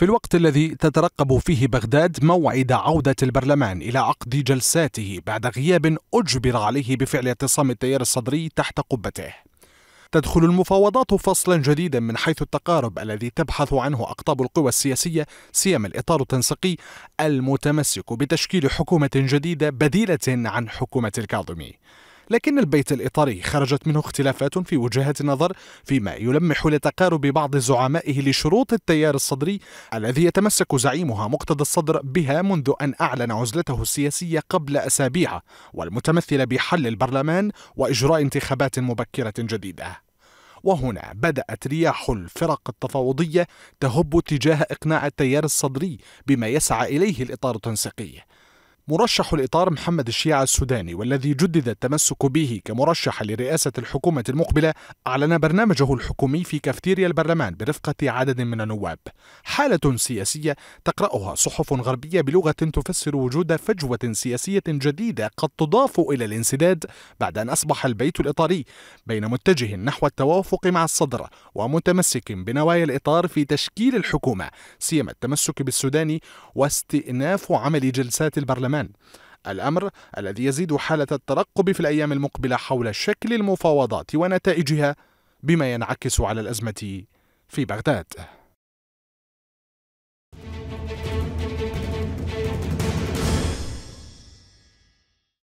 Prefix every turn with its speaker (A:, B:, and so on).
A: في الوقت الذي تترقب فيه بغداد موعد عودة البرلمان إلى عقد جلساته بعد غياب أجبر عليه بفعل اعتصام التيار الصدري تحت قبته تدخل المفاوضات فصلا جديدا من حيث التقارب الذي تبحث عنه أقطاب القوى السياسية سيما الإطار التنسيقي المتمسك بتشكيل حكومة جديدة بديلة عن حكومة الكاظمي لكن البيت الإطاري خرجت منه اختلافات في وجهات النظر فيما يلمح لتقارب بعض زعمائه لشروط التيار الصدري الذي يتمسك زعيمها مقتدى الصدر بها منذ أن أعلن عزلته السياسية قبل أسابيع والمتمثلة بحل البرلمان وإجراء انتخابات مبكرة جديدة وهنا بدأت رياح الفرق التفاوضية تهب تجاه إقناع التيار الصدري بما يسعى إليه الإطار التنسيقي مرشح الإطار محمد الشيعة السوداني والذي جدد التمسك به كمرشح لرئاسة الحكومة المقبلة أعلن برنامجه الحكومي في كافتيريا البرلمان برفقة عدد من النواب حالة سياسية تقرأها صحف غربية بلغة تفسر وجود فجوة سياسية جديدة قد تضاف إلى الانسداد بعد أن أصبح البيت الإطاري بين متجه نحو التوافق مع الصدر ومتمسك بنوايا الإطار في تشكيل الحكومة سيما التمسك بالسوداني واستئناف عمل جلسات البرلمان البرلمان الأمر الذي يزيد حالة الترقب في الأيام المقبلة حول شكل المفاوضات ونتائجها بما ينعكس على الأزمة في بغداد